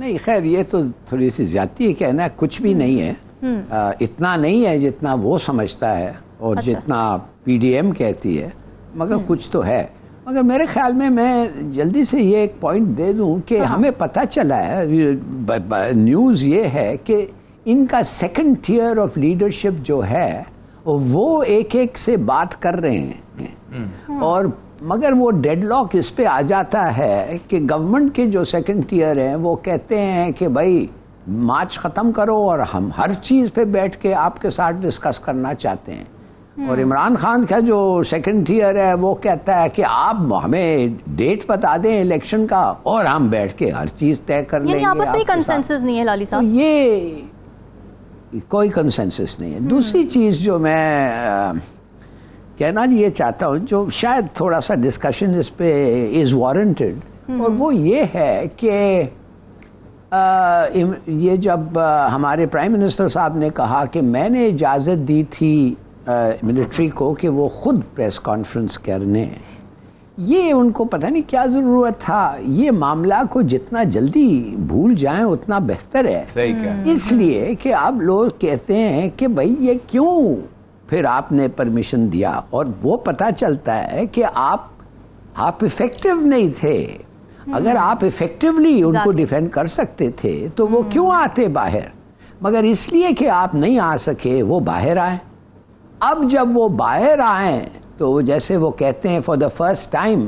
नहीं खैर ये तो थोड़ी सी ज्यादा ही कहना कुछ भी नहीं है हम्म। आ, इतना नहीं है जितना वो समझता है और अच्छा। जितना पीडीएम कहती है मगर हम्म। कुछ तो है मगर मेरे ख्याल में मैं जल्दी से ये एक पॉइंट दे दूं कि हाँ। हमें पता चला है न्यूज़ ये है कि इनका सेकंड टीयर ऑफ लीडरशिप जो है वो एक एक से बात कर रहे हैं हम्म। और मगर वो डेडलॉक इस पे आ जाता है कि गवर्नमेंट के जो सेकंड टीयर हैं वो कहते हैं कि भाई मार्च ख़त्म करो और हम हर चीज़ पे बैठ के आपके साथ डिस्कस करना चाहते हैं हम्म। और इमरान खान का जो सेकंड टीयर है वो कहता है कि आप हमें डेट बता दें इलेक्शन का और हम बैठ के हर चीज़ तय कर लेंगे आपस में कंसेंसस नहीं है लाली साहब तो ये कोई कंसेंसस नहीं है दूसरी चीज़ जो मैं कहना ये चाहता हूँ जो शायद थोड़ा सा डिस्कशन इस पे इज़ वारंटेड हम्म। और वो ये है कि ये जब हमारे प्राइम मिनिस्टर साहब ने कहा कि मैंने इजाज़त दी थी मिलिट्री को कि वो ख़ुद प्रेस कॉन्फ्रेंस करने ये उनको पता नहीं क्या ज़रूरत था ये मामला को जितना जल्दी भूल जाए उतना बेहतर है सही हम्म। इसलिए कि आप लोग कहते हैं कि भाई ये क्यों फिर आपने परमिशन दिया और वो पता चलता है कि आप आप इफेक्टिव नहीं थे हम्म। अगर आप इफेक्टिवली उनको डिफेंड कर सकते थे तो वो हम्म। क्यों आते बाहर मगर इसलिए कि आप नहीं आ सके वो बाहर आए अब जब वो बाहर आए तो जैसे वो कहते हैं फॉर द फर्स्ट टाइम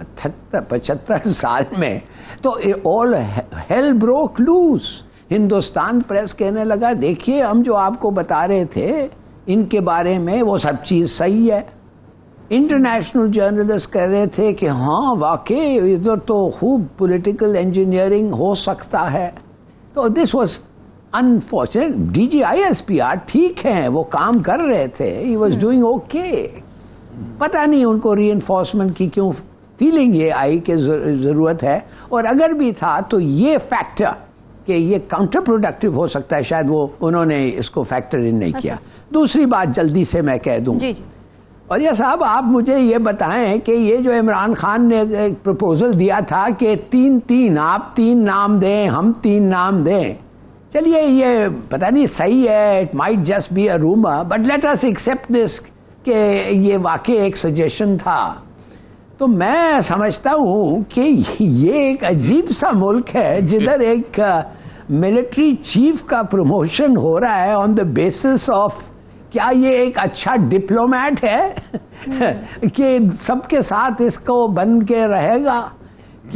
अठहत्तर पचहत्तर साल में तो all hell broke loose Hindustan press कहने लगा देखिए हम जो आपको बता रहे थे इनके बारे में वो सब चीज़ सही है इंटरनेशनल जर्नलिस्ट कह रहे थे कि हाँ वाकई इधर तो खूब पॉलिटिकल इंजीनियरिंग हो सकता है तो this was unfortunate D G I S P R ठीक हैं वो काम कर रहे थे ही वॉज डूइंग ओके पता नहीं उनको री की क्यों फीलिंग ये आई कि ज़रूरत है और अगर भी था तो ये फैक्टर कि ये काउंटर प्रोडक्टिव हो सकता है शायद वो उन्होंने इसको फैक्टर इन नहीं अच्छा। किया दूसरी बात जल्दी से मैं कह दूँ और यह साहब आप मुझे ये बताएं कि ये जो इमरान खान ने एक प्रपोजल दिया था कि तीन तीन आप तीन नाम दें हम तीन नाम दें चलिए ये पता नहीं सही है it might just be a rumour but let us accept this कि ये वाकई एक सजेशन था तो मैं समझता हूँ कि ये एक अजीब सा मुल्क है जिधर एक मिलिट्री चीफ का प्रमोशन हो रहा है ऑन द बेसिस ऑफ क्या ये एक अच्छा डिप्लोमेट है हम्म। कि सबके साथ इसको बन के रहेगा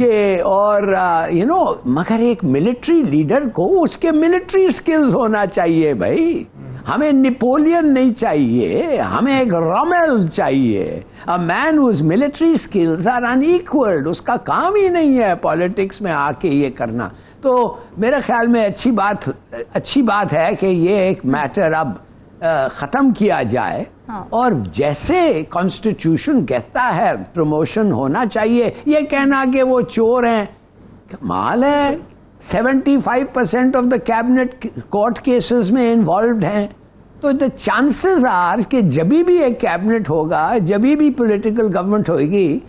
कि और यू नो मगर एक मिलिट्री लीडर को उसके मिलिट्री स्किल्स होना चाहिए भाई हमें नेपोलियन नहीं चाहिए हमें एक रोमेल चाहिए a man whose military skills are unequalled उसका काम ही नहीं है पॉलिटिक्स में आके ये करना तो मेरे ख्याल में अच्छी बात अच्छी बात है कि ये एक मैटर अब ख़त्म किया जाए हाँ। और जैसे कॉन्स्टिट्यूशन कहता है प्रमोशन होना चाहिए ये कहना कि वो चोर हैं कमाल है 75 percent of the cabinet court cases में इन्वॉल्व हैं तो द चांसेस आर कि जब भी एक कैबिनेट होगा जब भी पॉलिटिकल गवर्नमेंट होगी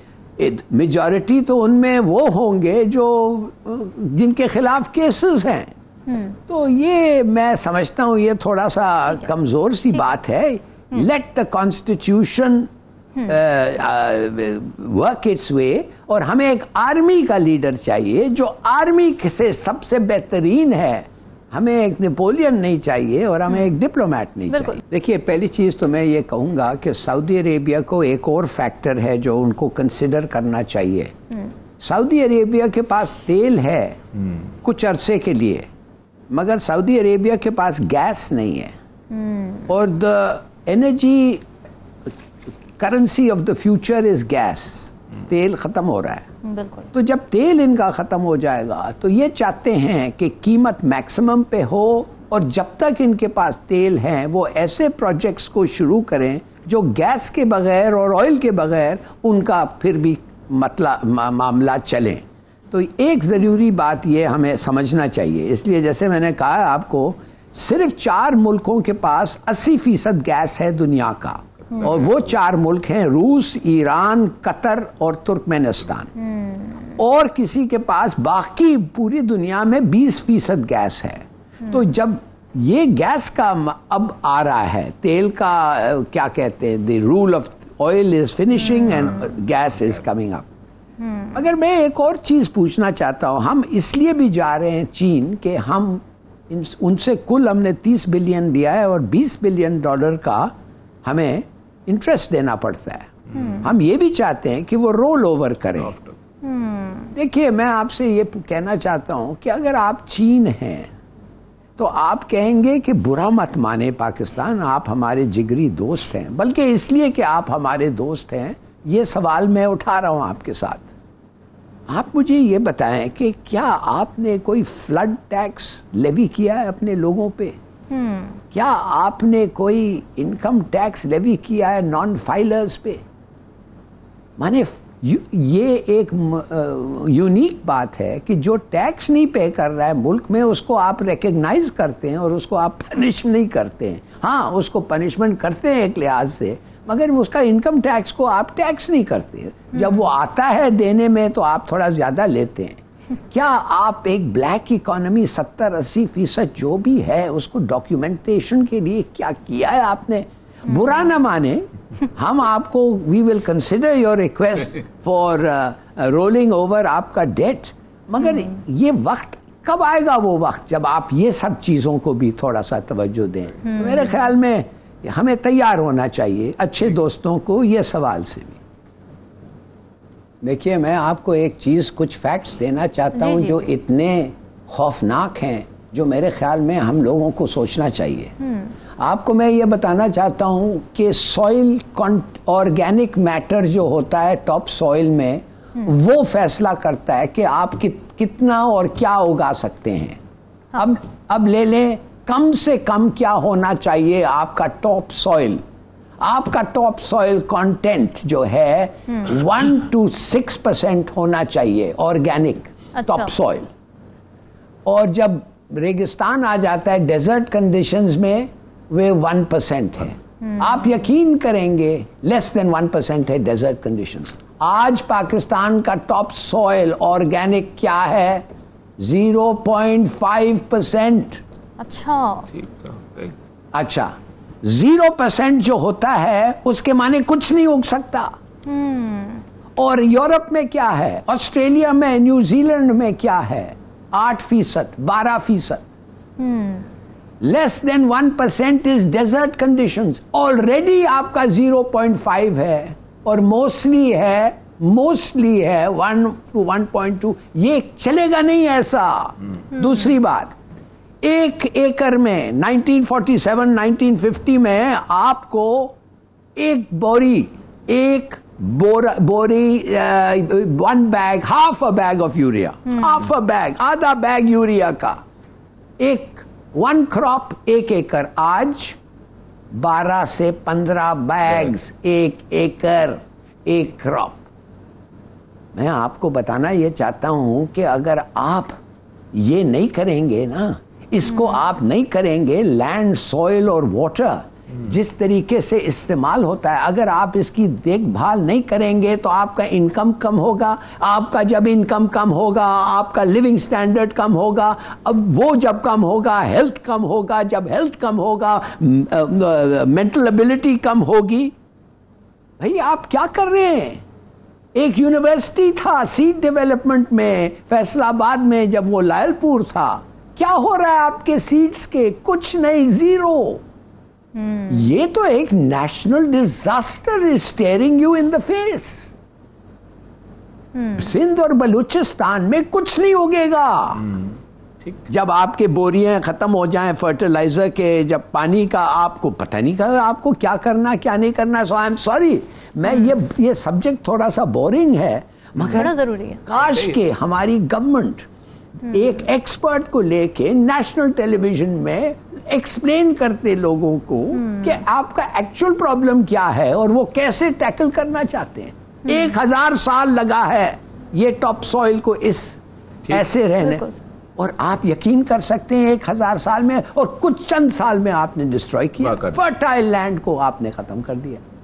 मेजॉरिटी तो उनमें वो होंगे जो जिनके खिलाफ केसेस हैं हम्म। तो ये मैं समझता हूँ ये थोड़ा सा कमज़ोर सी बात है let the constitution work its way और हमें एक आर्मी का लीडर चाहिए जो आर्मी से सबसे बेहतरीन है हमें एक नेपोलियन नहीं चाहिए और हमें एक डिप्लोमेट नहीं चाहिए देखिए पहली चीज़ तो मैं ये कहूँगा कि सऊदी अरेबिया को एक और फैक्टर है जो उनको कंसिडर करना चाहिए सऊदी अरेबिया के पास तेल है कुछ अरसे के लिए मगर सऊदी अरेबिया के पास गैस नहीं है और the energy currency of the future is gas तेल ख़त्म हो रहा है बिल्कुल तो जब तेल इनका ख़त्म हो जाएगा तो ये चाहते हैं कि कीमत मैक्सिमम पे हो और जब तक इनके पास तेल है वो ऐसे प्रोजेक्ट्स को शुरू करें जो गैस के बगैर और ऑयल के बगैर उनका फिर भी मतला मा, मामला चले तो एक ज़रूरी बात ये हमें समझना चाहिए इसलिए जैसे मैंने कहा आपको सिर्फ चार मुल्कों के पास 80 फीसद गैस है दुनिया का और वो चार मुल्क हैं रूस ईरान कतर और तुर्कमेनिस्तान और किसी के पास बाकी पूरी दुनिया में 20 फीसद गैस है तो जब ये गैस का अब आ रहा है तेल का क्या कहते हैं the rule of oil is finishing and gas is coming up अगर मैं एक और चीज़ पूछना चाहता हूँ हम इसलिए भी जा रहे हैं चीन के हम उनसे कुल हमने 30 बिलियन दिया है और 20 बिलियन डॉलर का हमें इंटरेस्ट देना पड़ता है hmm. हम ये भी चाहते हैं कि वो रोल ओवर करें hmm. देखिए मैं आपसे ये कहना चाहता हूँ कि अगर आप चीन हैं तो आप कहेंगे कि बुरा मत माने पाकिस्तान आप हमारे जिगरी दोस्त हैं बल्कि इसलिए कि आप हमारे दोस्त हैं ये सवाल मैं उठा रहा हूँ आपके साथ आप मुझे ये बताएं कि क्या आपने कोई फ्लड टैक्स लेवी किया है अपने लोगों पर हम्म। क्या आपने कोई इनकम टैक्स लेवी किया है नॉन फाइलर्स पे माने ये एक यूनिक बात है कि जो टैक्स नहीं पे कर रहा है मुल्क में उसको आप रिकग्नाइज करते हैं और उसको आप पनिश नहीं करते हैं हाँ उसको पनिशमेंट करते हैं एक लिहाज से मगर उसका इनकम टैक्स को आप टैक्स नहीं करते जब वो हम्म। आता है देने में तो आप थोड़ा ज़्यादा लेते हैं क्या आप एक ब्लैक इकोनॉमी सत्तर अस्सी फीसद जो भी है उसको डॉक्यूमेंटेशन के लिए क्या किया है आपने बुरा ना माने हम आपको we will consider your request for rolling over आपका डेट मगर ये वक्त कब आएगा वो वक्त जब आप ये सब चीज़ों को भी थोड़ा सा तवज्जो दें मेरे हम्म। ख्याल में हमें तैयार होना चाहिए अच्छे दोस्तों को ये सवाल से भी देखिए मैं आपको एक चीज़ कुछ फैक्ट्स देना चाहता हूँ जो इतने खौफनाक हैं जो मेरे ख्याल में हम लोगों को सोचना चाहिए हम्म। आपको मैं ये बताना चाहता हूँ कि सॉइल ऑर्गेनिक मैटर जो होता है टॉप सॉइल में हम्म। वो फैसला करता है कि आप कि, कितना और क्या उगा सकते हैं हाँ। अब अब ले लें कम से कम क्या होना चाहिए आपका टॉप सॉइल आपका टॉप सॉइल कंटेंट जो है वन टू सिक्स परसेंट होना चाहिए ऑर्गेनिक टॉप सॉइल और जब रेगिस्तान आ जाता है डेजर्ट कंडीशंस में वे वन परसेंट है आप यकीन करेंगे लेस देन वन परसेंट है डेजर्ट कंडीशंस आज पाकिस्तान का टॉप सॉइल ऑर्गेनिक क्या है जीरो पॉइंट फाइव परसेंट अच्छा अच्छा जीरो परसेंट जो होता है उसके माने कुछ नहीं उग सकता हम्म। और यूरोप में क्या है ऑस्ट्रेलिया में न्यूजीलैंड में क्या है आठ फीसद बारह फीसद less than one percent is desert condition already आपका जीरो पॉइंट फाइव है और मोस्टली है मोस्टली है one two one point two ये चलेगा नहीं ऐसा hmm. दूसरी बात एक एकड़ में 1947 1950 में आपको एक बोरी एक बोरा बोरी one bag half a bag of urea half a bag आधा बैग यूरिया का एक वन क्रॉप एक एकड़ आज बारह से पंद्रह बैग्स एक एकड़ एक क्रॉप मैं आपको बताना यह चाहता हूं कि अगर आप ये नहीं करेंगे ना इसको hmm. आप नहीं करेंगे लैंड सॉइल और वाटर hmm. जिस तरीके से इस्तेमाल होता है अगर आप इसकी देखभाल नहीं करेंगे तो आपका इनकम कम होगा आपका जब इनकम कम होगा आपका लिविंग स्टैंडर्ड कम होगा अब वो जब कम होगा हेल्थ कम होगा जब हेल्थ कम होगा मेंटल एबिलिटी कम होगी भाई आप क्या कर रहे हैं एक यूनिवर्सिटी था सीट डेवलपमेंट में फैसलाबाद में जब वो लायलपुर था क्या हो रहा है आपके सीट्स के कुछ नहीं जीरो hmm. ये तो एक national disaster is staring you in the face Sindh और बलूचिस्तान में कुछ नहीं उगेगा hmm. जब आपके बोरियां खत्म हो जाएं फर्टिलाइजर के जब पानी का आपको पता नहीं कर आपको क्या करना क्या नहीं करना सो आई एम सॉरी मैं ये ये सब्जेक्ट थोड़ा सा बोरिंग है मगर जरूरी है काश के हमारी गवर्नमेंट एक एक्सपर्ट को लेके नेशनल टेलीविजन में एक्सप्लेन करते लोगों को हम्म। कि आपका एक्चुअल प्रॉब्लम क्या है और वो कैसे टैकल करना चाहते हैं हम्म। एक हजार साल लगा है ये टॉप सॉइल को इस ऐसे रहने और आप यकीन कर सकते हैं एक हजार साल में और कुछ चंद साल में आपने डिस्ट्रॉय किया फर्टाइल लैंड को आपने खत्म कर दिया